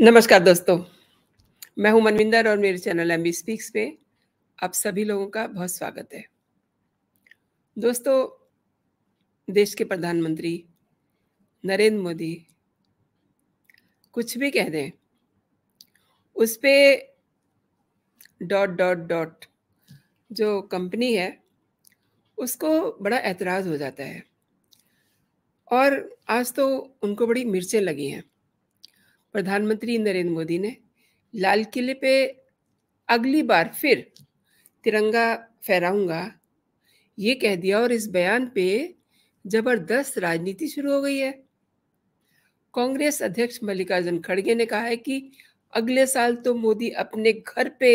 नमस्कार दोस्तों मैं हूं मनविंदर और मेरे चैनल एम बी स्पीक्स पे आप सभी लोगों का बहुत स्वागत है दोस्तों देश के प्रधानमंत्री नरेंद्र मोदी कुछ भी कह दें उस पर डॉट डॉट डॉट जो कंपनी है उसको बड़ा एतराज़ हो जाता है और आज तो उनको बड़ी मिर्चें लगी हैं प्रधानमंत्री नरेंद्र मोदी ने लाल किले पे अगली बार फिर तिरंगा फहराऊंगा ये कह दिया और इस बयान पे जबरदस्त राजनीति शुरू हो गई है कांग्रेस अध्यक्ष मल्लिकार्जुन खड़गे ने कहा है कि अगले साल तो मोदी अपने घर पे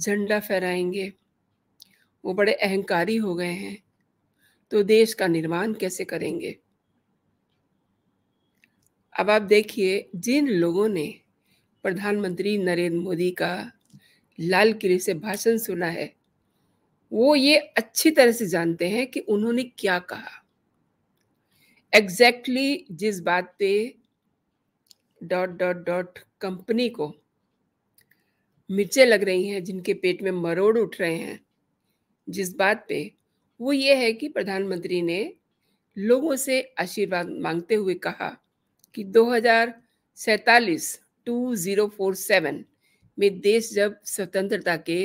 झंडा फहराएंगे वो बड़े अहंकारी हो गए हैं तो देश का निर्माण कैसे करेंगे अब आप देखिए जिन लोगों ने प्रधानमंत्री नरेंद्र मोदी का लाल किले से भाषण सुना है वो ये अच्छी तरह से जानते हैं कि उन्होंने क्या कहा एग्जैक्टली exactly जिस बात पे डॉट डॉट डॉट कंपनी को मिर्चे लग रही हैं जिनके पेट में मरोड़ उठ रहे हैं जिस बात पे वो ये है कि प्रधानमंत्री ने लोगों से आशीर्वाद मांगते हुए कहा कि दो हजार सैतालीस टू ज़ीरो फोर सेवन में देश जब स्वतंत्रता के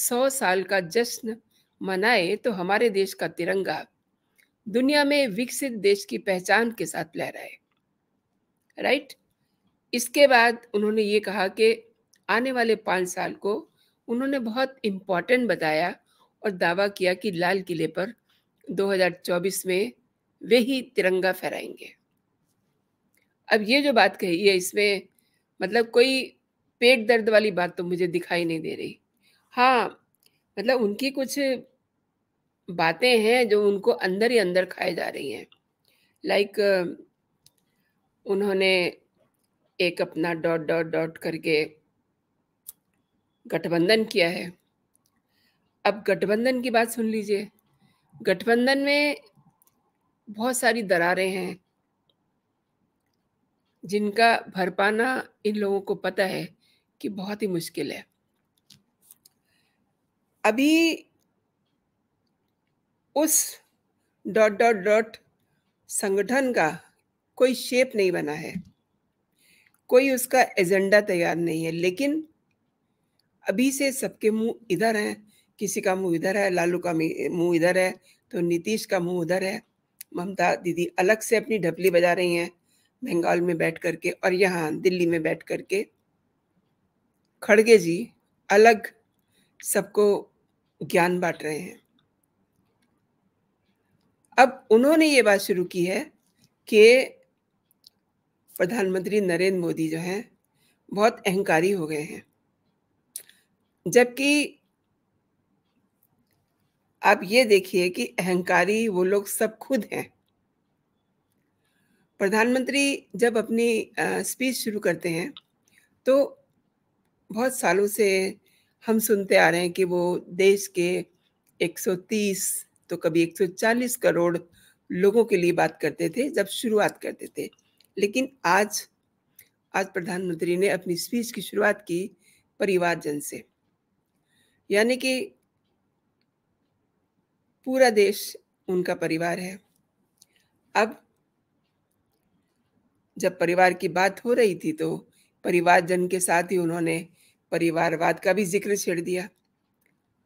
सौ साल का जश्न मनाए तो हमारे देश का तिरंगा दुनिया में विकसित देश की पहचान के साथ लहराए राइट इसके बाद उन्होंने ये कहा कि आने वाले पाँच साल को उन्होंने बहुत इम्पॉर्टेंट बताया और दावा किया कि लाल किले पर 2024 में वे ही तिरंगा फहराएंगे अब ये जो बात कही है इसमें मतलब कोई पेट दर्द वाली बात तो मुझे दिखाई नहीं दे रही हाँ मतलब उनकी कुछ बातें हैं जो उनको अंदर ही अंदर खाए जा रही हैं लाइक उन्होंने एक अपना डॉट डॉट डॉट करके गठबंधन किया है अब गठबंधन की बात सुन लीजिए गठबंधन में बहुत सारी दरारें हैं जिनका भर पाना इन लोगों को पता है कि बहुत ही मुश्किल है अभी उस डॉट डॉट डॉट संगठन का कोई शेप नहीं बना है कोई उसका एजेंडा तैयार नहीं है लेकिन अभी से सबके मुंह इधर हैं किसी का मुंह इधर है लालू का मुंह इधर है तो नीतीश का मुंह उधर है ममता दीदी अलग से अपनी ढपली बजा रही हैं बंगाल में बैठ करके और यहाँ दिल्ली में बैठ करके खड़गे जी अलग सबको ज्ञान बांट रहे हैं अब उन्होंने ये बात शुरू की है कि प्रधानमंत्री नरेंद्र मोदी जो हैं बहुत अहंकारी हो गए हैं जबकि आप ये देखिए कि अहंकारी वो लोग सब खुद हैं प्रधानमंत्री जब अपनी स्पीच शुरू करते हैं तो बहुत सालों से हम सुनते आ रहे हैं कि वो देश के 130 तो कभी 140 करोड़ लोगों के लिए बात करते थे जब शुरुआत करते थे लेकिन आज आज प्रधानमंत्री ने अपनी स्पीच की शुरुआत की परिवारजन से यानी कि पूरा देश उनका परिवार है अब जब परिवार की बात हो रही थी तो परिवारजन के साथ ही उन्होंने परिवारवाद का भी जिक्र छेड़ दिया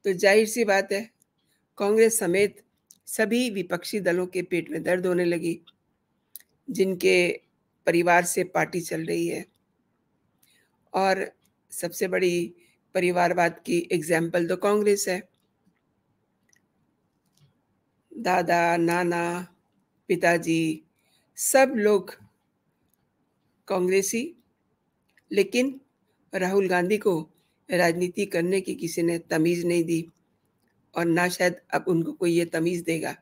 तो जाहिर सी बात है कांग्रेस समेत सभी विपक्षी दलों के पेट में दर्द होने लगी जिनके परिवार से पार्टी चल रही है और सबसे बड़ी परिवारवाद की एग्जाम्पल तो कांग्रेस है दादा नाना पिताजी सब लोग कांग्रेसी लेकिन राहुल गांधी को राजनीति करने की किसी ने तमीज़ नहीं दी और ना शायद अब उनको कोई ये तमीज़ देगा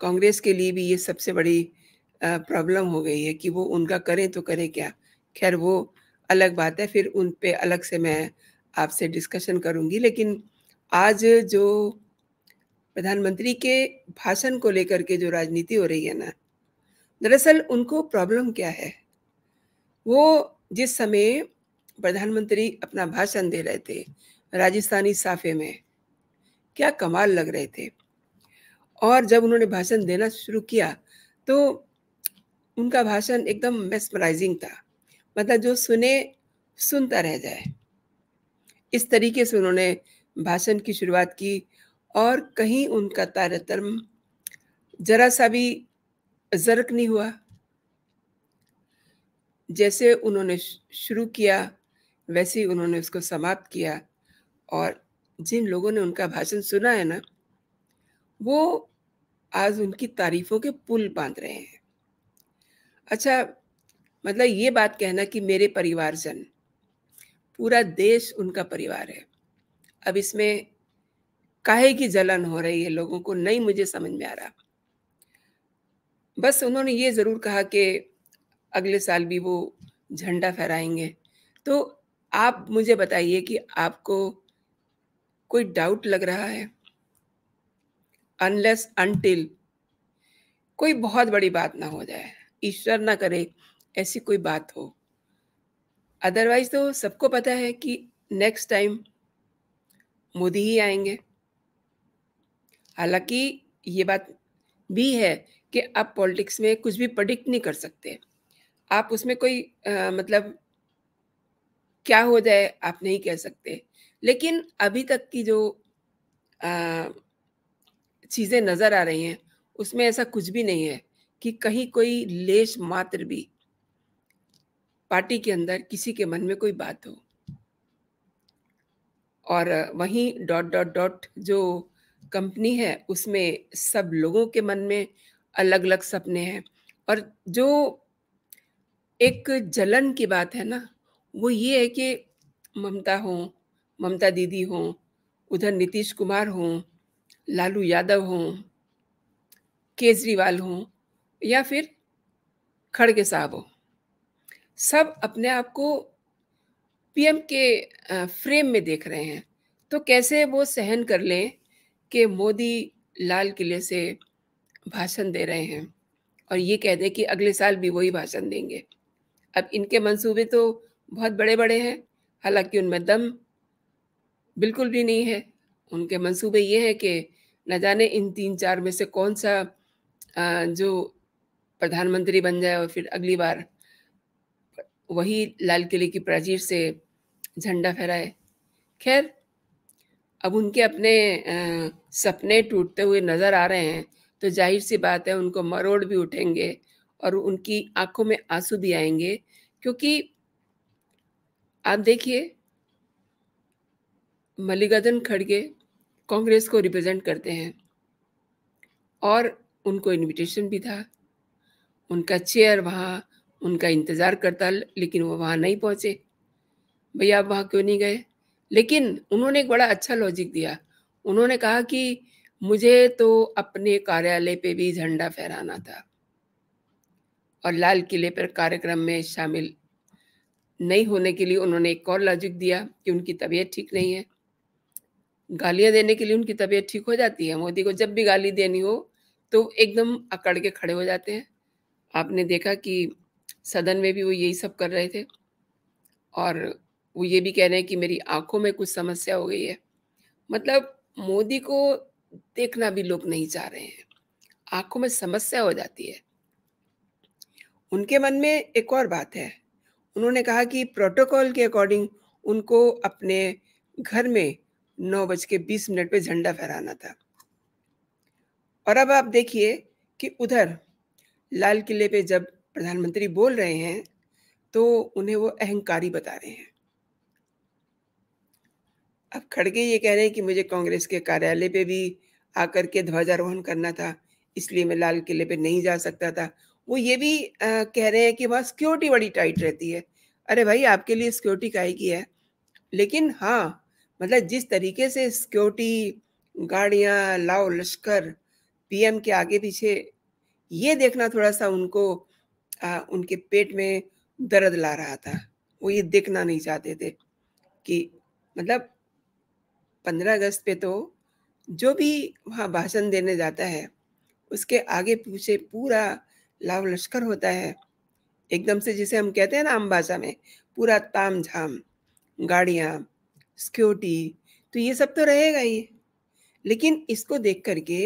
कांग्रेस के लिए भी ये सबसे बड़ी प्रॉब्लम हो गई है कि वो उनका करें तो करें क्या खैर वो अलग बात है फिर उन पर अलग से मैं आपसे डिस्कशन करूंगी लेकिन आज जो प्रधानमंत्री के भाषण को लेकर के जो राजनीति हो रही है ना दरअसल उनको प्रॉब्लम क्या है वो जिस समय प्रधानमंत्री अपना भाषण दे रहे थे राजस्थानी साफे में क्या कमाल लग रहे थे और जब उन्होंने भाषण देना शुरू किया तो उनका भाषण एकदम मेस्मराइजिंग था मतलब जो सुने सुनता रह जाए इस तरीके से उन्होंने भाषण की शुरुआत की और कहीं उनका तारतम जरा सा भी जरक नहीं हुआ जैसे उन्होंने शुरू किया वैसे ही उन्होंने उसको समाप्त किया और जिन लोगों ने उनका भाषण सुना है ना वो आज उनकी तारीफों के पुल बांध रहे हैं अच्छा मतलब ये बात कहना कि मेरे परिवारजन पूरा देश उनका परिवार है अब इसमें काहे की जलन हो रही है लोगों को नहीं मुझे समझ में आ रहा बस उन्होंने ये ज़रूर कहा कि अगले साल भी वो झंडा फहराएंगे तो आप मुझे बताइए कि आपको कोई डाउट लग रहा है अनलेस अनटिल कोई बहुत बड़ी बात ना हो जाए ईश्वर ना करे ऐसी कोई बात हो अदरवाइज तो सबको पता है कि नेक्स्ट टाइम मोदी ही आएंगे हालांकि ये बात भी है कि आप पॉलिटिक्स में कुछ भी प्रडिक्ट नहीं कर सकते आप उसमें कोई आ, मतलब क्या हो जाए आप नहीं कह सकते लेकिन अभी तक की जो चीज़ें नज़र आ रही हैं उसमें ऐसा कुछ भी नहीं है कि कहीं कोई लेश मात्र भी पार्टी के अंदर किसी के मन में कोई बात हो और वहीं डॉट डॉट डॉट जो कंपनी है उसमें सब लोगों के मन में अलग अलग सपने हैं और जो एक जलन की बात है ना वो ये है कि ममता हों ममता दीदी हों उधर नीतीश कुमार हों लालू यादव हों केजरीवाल हों या फिर खड़गे साहब हों सब अपने आप को पीएम के फ्रेम में देख रहे हैं तो कैसे वो सहन कर लें कि मोदी लाल किले से भाषण दे रहे हैं और ये कह दें कि अगले साल भी वही भाषण देंगे अब इनके मंसूबे तो बहुत बड़े बड़े हैं हालांकि उनमें दम बिल्कुल भी नहीं है उनके मंसूबे ये हैं कि न जाने इन तीन चार में से कौन सा जो प्रधानमंत्री बन जाए और फिर अगली बार वही लाल किले की प्राचीर से झंडा फहराए खैर अब उनके अपने सपने टूटते हुए नज़र आ रहे हैं तो जाहिर सी बात है उनको मरोड़ भी उठेंगे और उनकी आंखों में आंसू भी आएंगे क्योंकि आप देखिए मल्लिकार्जुन खड़गे कांग्रेस को रिप्रेजेंट करते हैं और उनको इनविटेशन भी था उनका चेयर वहाँ उनका इंतज़ार करता लेकिन वो वहाँ नहीं पहुँचे भैया आप वहाँ क्यों नहीं गए लेकिन उन्होंने एक बड़ा अच्छा लॉजिक दिया उन्होंने कहा कि मुझे तो अपने कार्यालय पे भी झंडा फहराना था और लाल किले पर कार्यक्रम में शामिल नहीं होने के लिए उन्होंने एक और लॉजिक दिया कि उनकी तबीयत ठीक नहीं है गालियां देने के लिए उनकी तबीयत ठीक हो जाती है मोदी को जब भी गाली देनी हो तो एकदम अकड़ के खड़े हो जाते हैं आपने देखा कि सदन में भी वो यही सब कर रहे थे और वो ये भी कह रहे हैं कि मेरी आंखों में कुछ समस्या हो गई है मतलब मोदी को देखना भी लोग नहीं चाह रहे हैं आंखों में समस्या हो जाती है उनके मन में एक और बात है उन्होंने कहा कि प्रोटोकॉल के अकॉर्डिंग उनको अपने घर में नौ बज के बीस मिनट पर झंडा फहराना था और अब आप देखिए कि उधर लाल किले पे जब प्रधानमंत्री बोल रहे हैं तो उन्हें वो अहंकारी बता रहे हैं अब खड़गे ये कह रहे हैं कि मुझे कांग्रेस के कार्यालय पे भी आकर के ध्वजारोहण करना था इसलिए मैं लाल किले पे नहीं जा सकता था वो ये भी आ, कह रहे हैं कि वहाँ सिक्योरिटी बड़ी टाइट रहती है अरे भाई आपके लिए सिक्योरिटी काय की है लेकिन हाँ मतलब जिस तरीके से सिक्योरिटी गाड़ियाँ लाओ लश्कर पीएम के आगे पीछे ये देखना थोड़ा सा उनको आ, उनके पेट में दर्द ला रहा था वो ये देखना नहीं चाहते थे कि मतलब पंद्रह अगस्त पे तो जो भी वहाँ भाषण देने जाता है उसके आगे पीछे पूरा लाव लश्कर होता है एकदम से जिसे हम कहते हैं ना आम भाषा में पूरा ताम झाम गाड़ियाँ सिक्योरिटी तो ये सब तो रहेगा ही लेकिन इसको देख करके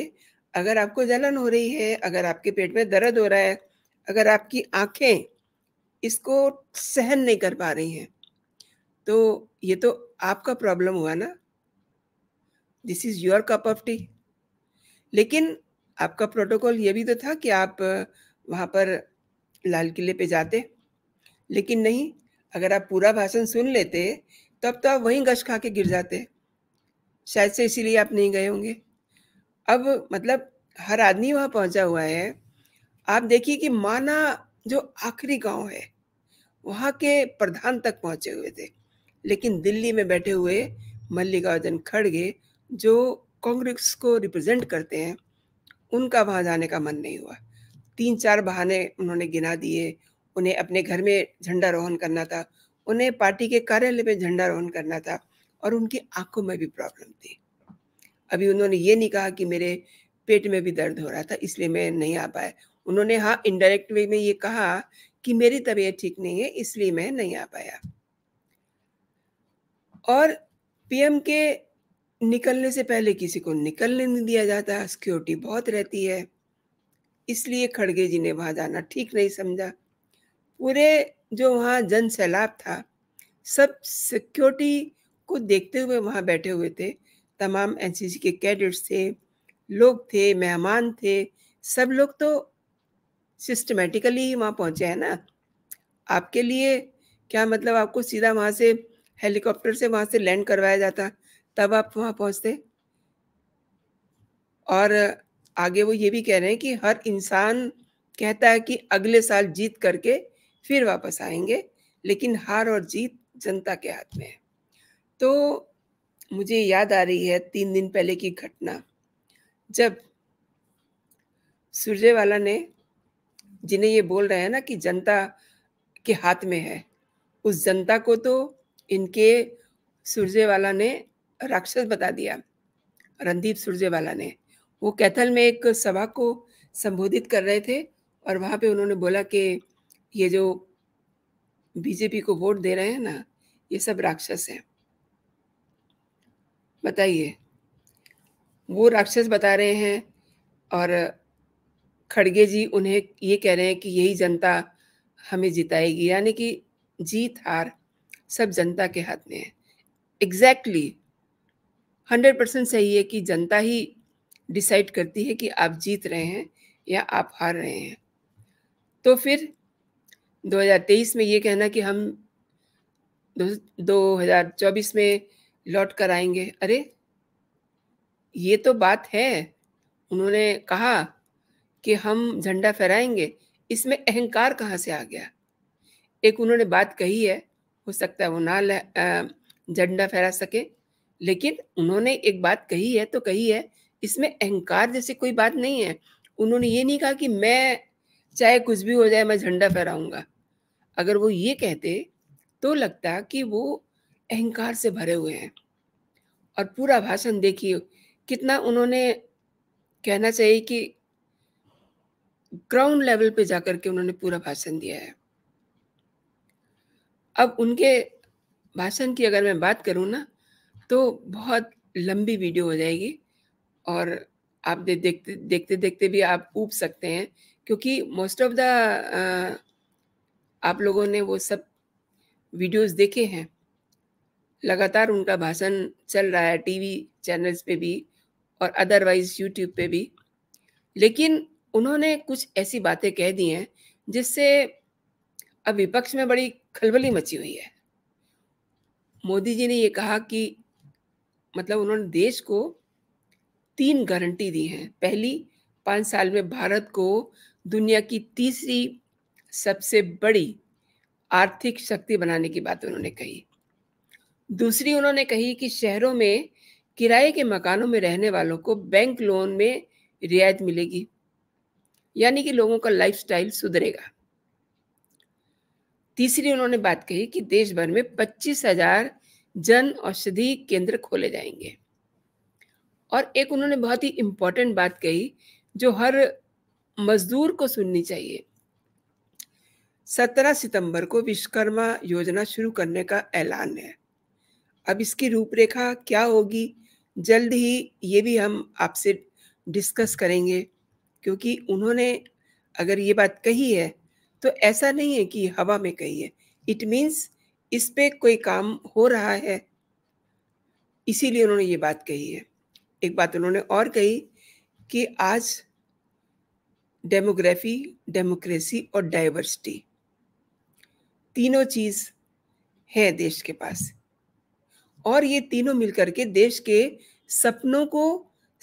अगर आपको जलन हो रही है अगर आपके पेट में दर्द हो रहा है अगर आपकी आंखें इसको सहन नहीं कर पा रही हैं तो ये तो आपका प्रॉब्लम हुआ ना this is your cup of tea लेकिन आपका प्रोटोकॉल ये भी तो था कि आप वहाँ पर लाल किले पे जाते लेकिन नहीं अगर आप पूरा भाषण सुन लेते तब तो आप वहीं गश खा के गिर जाते शायद से इसीलिए आप नहीं गए होंगे अब मतलब हर आदमी वहाँ पहुँचा हुआ है आप देखिए कि माना जो आखिरी गांव है वहाँ के प्रधान तक पहुँचे हुए थे लेकिन दिल्ली में बैठे हुए मल्लिकार्जुन खड़गे जो कांग्रेस को रिप्रेजेंट करते हैं उनका वहाँ जाने का मन नहीं हुआ तीन चार बहाने उन्होंने गिना दिए उन्हें अपने घर में झंडा रोहन करना था उन्हें पार्टी के कार्यालय में झंडा रोहन करना था और उनकी आंखों में भी प्रॉब्लम थी अभी उन्होंने ये नहीं कहा कि मेरे पेट में भी दर्द हो रहा था इसलिए मैं नहीं आ पाया उन्होंने हाँ इनडायरेक्ट वे में ये कहा कि मेरी तबीयत ठीक नहीं है इसलिए मैं नहीं आ पाया और पीएम के निकलने से पहले किसी को निकलने नहीं दिया जाता सिक्योरिटी बहुत रहती है इसलिए खड़गे जी ने वहाँ जाना ठीक नहीं समझा पूरे जो वहाँ जन सैलाब था सब सिक्योरिटी को देखते हुए वहाँ बैठे हुए थे तमाम एनसीसी के कैडेट्स थे लोग थे मेहमान थे सब लोग तो सिस्टमेटिकली ही वहाँ पहुँचे हैं ना आपके लिए क्या मतलब आपको सीधा वहाँ से हेलीकॉप्टर से वहाँ से लैंड करवाया जाता तब आप वहाँ पहुँचते और आगे वो ये भी कह रहे हैं कि हर इंसान कहता है कि अगले साल जीत करके फिर वापस आएंगे लेकिन हार और जीत जनता के हाथ में है तो मुझे याद आ रही है तीन दिन पहले की घटना जब सुरजेवाला ने जिन्हें ये बोल रहे हैं ना कि जनता के हाथ में है उस जनता को तो इनके सुरजेवाला ने राक्षस बता दिया रणदीप सुरजेवाला ने वो कैथल में एक सभा को संबोधित कर रहे थे और वहाँ पे उन्होंने बोला कि ये जो बीजेपी को वोट दे रहे हैं ना ये सब राक्षस हैं बताइए वो राक्षस बता रहे हैं और खड़गे जी उन्हें ये कह रहे हैं कि यही जनता हमें जिताएगी यानी कि जीत हार सब जनता के हाथ में है एग्जैक्टली हंड्रेड परसेंट सही है कि जनता ही डिसाइड करती है कि आप जीत रहे हैं या आप हार रहे हैं तो फिर 2023 में ये कहना कि हम 2024 में लौट कर आएंगे अरे ये तो बात है उन्होंने कहा कि हम झंडा फहराएंगे इसमें अहंकार कहाँ से आ गया एक उन्होंने बात कही है हो सकता है वो ना झंडा फहरा सके लेकिन उन्होंने एक बात कही है तो कही है इसमें अहंकार जैसी कोई बात नहीं है उन्होंने ये नहीं कहा कि मैं चाहे कुछ भी हो जाए मैं झंडा फहराऊंगा अगर वो ये कहते तो लगता कि वो अहंकार से भरे हुए हैं और पूरा भाषण देखिए कितना उन्होंने कहना चाहिए कि ग्राउंड लेवल पे जाकर के उन्होंने पूरा भाषण दिया है अब उनके भाषण की अगर मैं बात करूँ ना तो बहुत लंबी वीडियो हो जाएगी और आप दे, देखते देखते देखते भी आप ऊब सकते हैं क्योंकि मोस्ट ऑफ द आप लोगों ने वो सब वीडियोस देखे हैं लगातार उनका भाषण चल रहा है टीवी चैनल्स पे भी और अदरवाइज यूट्यूब पे भी लेकिन उन्होंने कुछ ऐसी बातें कह दी हैं जिससे अब विपक्ष में बड़ी खलबली मची हुई है मोदी जी ने ये कहा कि मतलब उन्होंने देश को तीन गारंटी दी हैं पहली पाँच साल में भारत को दुनिया की तीसरी सबसे बड़ी आर्थिक शक्ति बनाने की बात उन्होंने कही दूसरी उन्होंने कही कि शहरों में किराए के मकानों में रहने वालों को बैंक लोन में रियायत मिलेगी यानी कि लोगों का लाइफ सुधरेगा तीसरी उन्होंने बात कही कि देश भर में पच्चीस हजार जन औषधि केंद्र खोले जाएंगे और एक उन्होंने बहुत ही इम्पोर्टेंट बात कही जो हर मजदूर को सुननी चाहिए सत्रह सितंबर को विश्वकर्मा योजना शुरू करने का ऐलान है अब इसकी रूपरेखा क्या होगी जल्द ही ये भी हम आपसे डिस्कस करेंगे क्योंकि उन्होंने अगर ये बात कही है तो ऐसा नहीं है कि हवा में कही है इट मीन्स इस पे कोई काम हो रहा है इसीलिए उन्होंने ये बात कही है एक बात उन्होंने और कही कि आज डेमोग्राफी डेमोक्रेसी और डाइवर्सिटी तीनों चीज है देश के पास और ये तीनों मिलकर के देश के सपनों को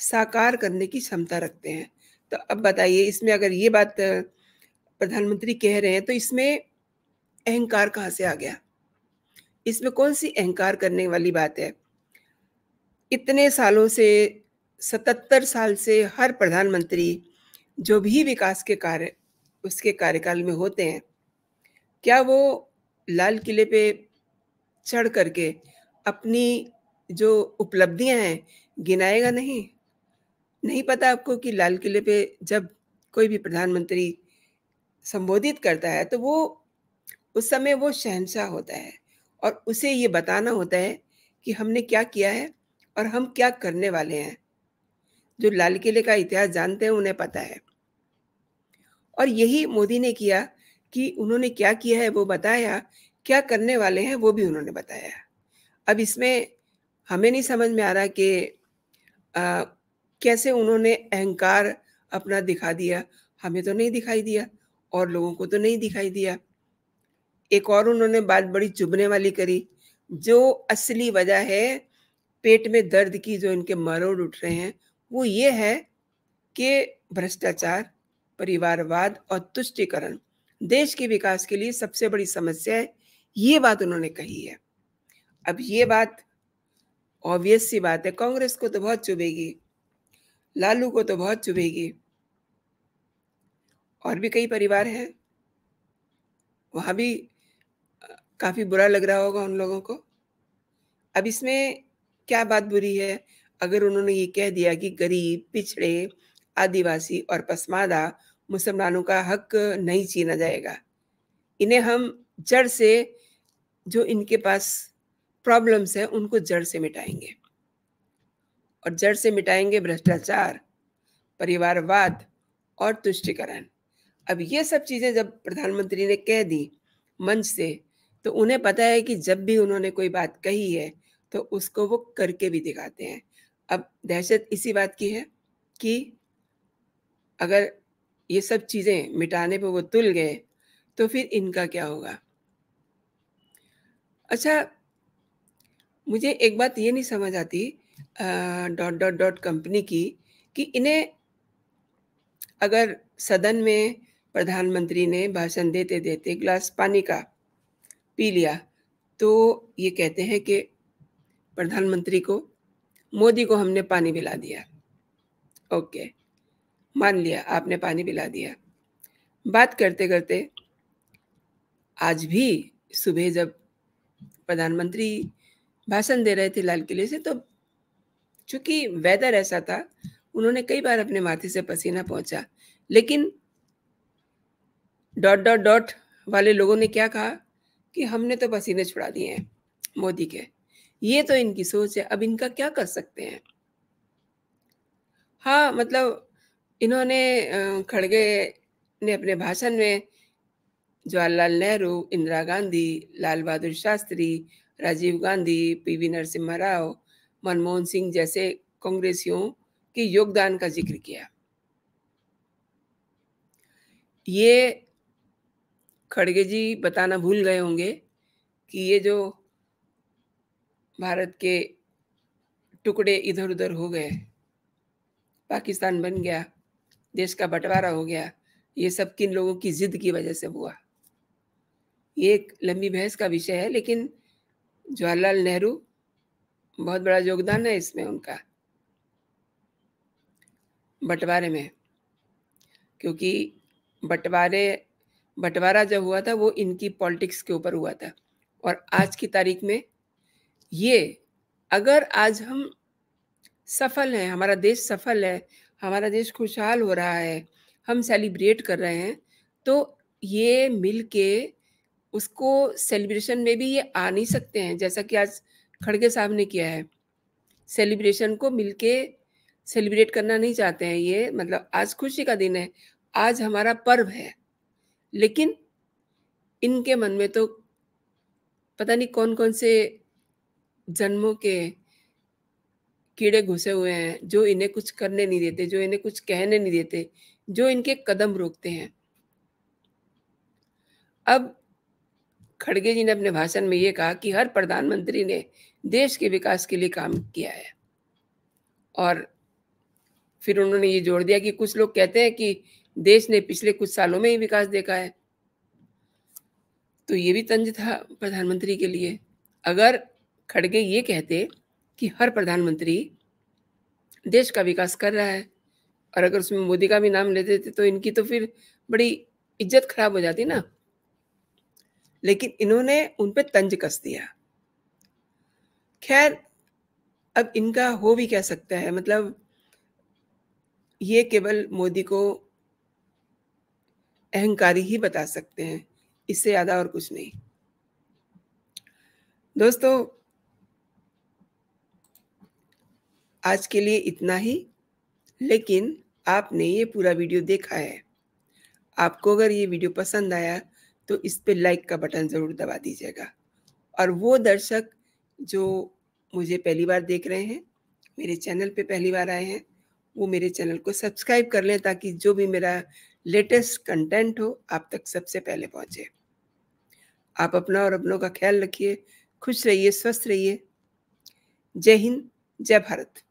साकार करने की क्षमता रखते हैं तो अब बताइए इसमें अगर ये बात प्रधानमंत्री कह रहे हैं तो इसमें अहंकार कहाँ से आ गया इसमें कौन सी अहंकार करने वाली बात है इतने सालों से सतहत्तर साल से हर प्रधानमंत्री जो भी विकास के कार्य उसके कार्यकाल में होते हैं क्या वो लाल किले पे चढ़ करके अपनी जो उपलब्धियां हैं गिनाएगा नहीं नहीं पता आपको कि लाल किले पे जब कोई भी प्रधानमंत्री संबोधित करता है तो वो उस समय वो शहनशाह होता है और उसे ये बताना होता है कि हमने क्या किया है और हम क्या करने वाले हैं जो लाल किले का इतिहास जानते हैं उन्हें पता है और यही मोदी ने किया कि उन्होंने क्या किया है वो बताया क्या करने वाले हैं वो भी उन्होंने बताया अब इसमें हमें नहीं समझ में आ रहा कि आ, कैसे उन्होंने अहंकार अपना दिखा दिया हमें तो नहीं दिखाई दिया और लोगों को तो नहीं दिखाई दिया एक और उन्होंने बात बड़ी चुभने वाली करी जो असली वजह है पेट में दर्द की जो इनके मरोड़ उठ रहे हैं वो ये है कि भ्रष्टाचार परिवारवाद और तुष्टिकरण देश के विकास के लिए सबसे बड़ी समस्या है ये बात उन्होंने कही है अब ये बात ऑब्वियस सी बात है कांग्रेस को तो बहुत चुभेगी लालू को तो बहुत चुभेगी और भी कई परिवार हैं वहाँ भी काफ़ी बुरा लग रहा होगा उन लोगों को अब इसमें क्या बात बुरी है अगर उन्होंने ये कह दिया कि गरीब पिछड़े आदिवासी और पसमादा मुसलमानों का हक नहीं छीना जाएगा इन्हें हम जड़ से जो इनके पास प्रॉब्लम्स हैं उनको जड़ से मिटाएंगे और जड़ से मिटाएंगे भ्रष्टाचार परिवारवाद और तुष्टिकरण अब ये सब चीज़ें जब प्रधानमंत्री ने कह दी मंच से तो उन्हें पता है कि जब भी उन्होंने कोई बात कही है तो उसको वो करके भी दिखाते हैं अब दहशत इसी बात की है कि अगर ये सब चीज़ें मिटाने पर वो तुल गए तो फिर इनका क्या होगा अच्छा मुझे एक बात ये नहीं समझ आती डॉट डॉट डॉट कंपनी की कि इन्हें अगर सदन में प्रधानमंत्री ने भाषण देते देते ग्लास पानी का पी लिया तो ये कहते हैं कि प्रधानमंत्री को मोदी को हमने पानी पिला दिया ओके मान लिया आपने पानी पिला दिया बात करते करते आज भी सुबह जब प्रधानमंत्री भाषण दे रहे थे लाल किले से तो चूंकि वेदर ऐसा था उन्होंने कई बार अपने माथे से पसीना पहुंचा लेकिन डॉट डॉट डॉट वाले लोगों ने क्या कहा कि हमने तो पसीने छुड़ा दिए हैं मोदी के ये तो इनकी सोच है अब इनका क्या कर सकते हैं हाँ मतलब इन्होंने खड़गे ने अपने भाषण में जवाहरलाल नेहरू इंदिरा गांधी लाल बहादुर शास्त्री राजीव गांधी पीवी नरसिम्हा राव मनमोहन सिंह जैसे कांग्रेसियों के योगदान का जिक्र किया ये खड़गे जी बताना भूल गए होंगे कि ये जो भारत के टुकड़े इधर उधर हो गए पाकिस्तान बन गया देश का बंटवारा हो गया ये सब किन लोगों की जिद की वजह से हुआ ये एक लंबी बहस का विषय है लेकिन जवाहरलाल नेहरू बहुत बड़ा योगदान है इसमें उनका बंटवारे में क्योंकि बंटवारे बंटवारा जो हुआ था वो इनकी पॉलिटिक्स के ऊपर हुआ था और आज की तारीख में ये अगर आज हम सफल हैं हमारा देश सफल है हमारा देश खुशहाल हो रहा है हम सेलिब्रेट कर रहे हैं तो ये मिल के उसको सेलिब्रेशन में भी ये आ नहीं सकते हैं जैसा कि आज खड़गे साहब ने किया है सेलिब्रेशन को मिलके सेलिब्रेट करना नहीं चाहते हैं ये मतलब आज खुशी का दिन है आज हमारा पर्व है लेकिन इनके मन में तो पता नहीं कौन कौन से जन्मों के कीड़े घुसे हुए हैं जो इन्हें कुछ करने नहीं देते जो इन्हें कुछ कहने नहीं देते जो इनके कदम रोकते हैं अब खड़गे जी ने अपने भाषण में यह कहा कि हर प्रधानमंत्री ने देश के विकास के लिए काम किया है और फिर उन्होंने ये जोड़ दिया कि कुछ लोग कहते हैं कि देश ने पिछले कुछ सालों में ही विकास देखा है तो ये भी तंज था प्रधानमंत्री के लिए अगर खड़गे ये कहते कि हर प्रधानमंत्री देश का विकास कर रहा है और अगर उसमें मोदी का भी नाम ले देते तो इनकी तो फिर बड़ी इज्जत खराब हो जाती ना लेकिन इन्होंने उन पर तंज कस दिया खैर अब इनका हो भी कह सकता है मतलब ये केवल मोदी को अहंकारी ही बता सकते हैं इससे ज़्यादा और कुछ नहीं दोस्तों आज के लिए इतना ही लेकिन आपने ये पूरा वीडियो देखा है आपको अगर ये वीडियो पसंद आया तो इस पर लाइक का बटन ज़रूर दबा दीजिएगा और वो दर्शक जो मुझे पहली बार देख रहे हैं मेरे चैनल पे पहली बार आए हैं वो मेरे चैनल को सब्सक्राइब कर लें ताकि जो भी मेरा लेटेस्ट कंटेंट हो आप तक सबसे पहले पहुंचे आप अपना और अपनों का ख्याल रखिए खुश रहिए स्वस्थ रहिए जय हिंद जय भारत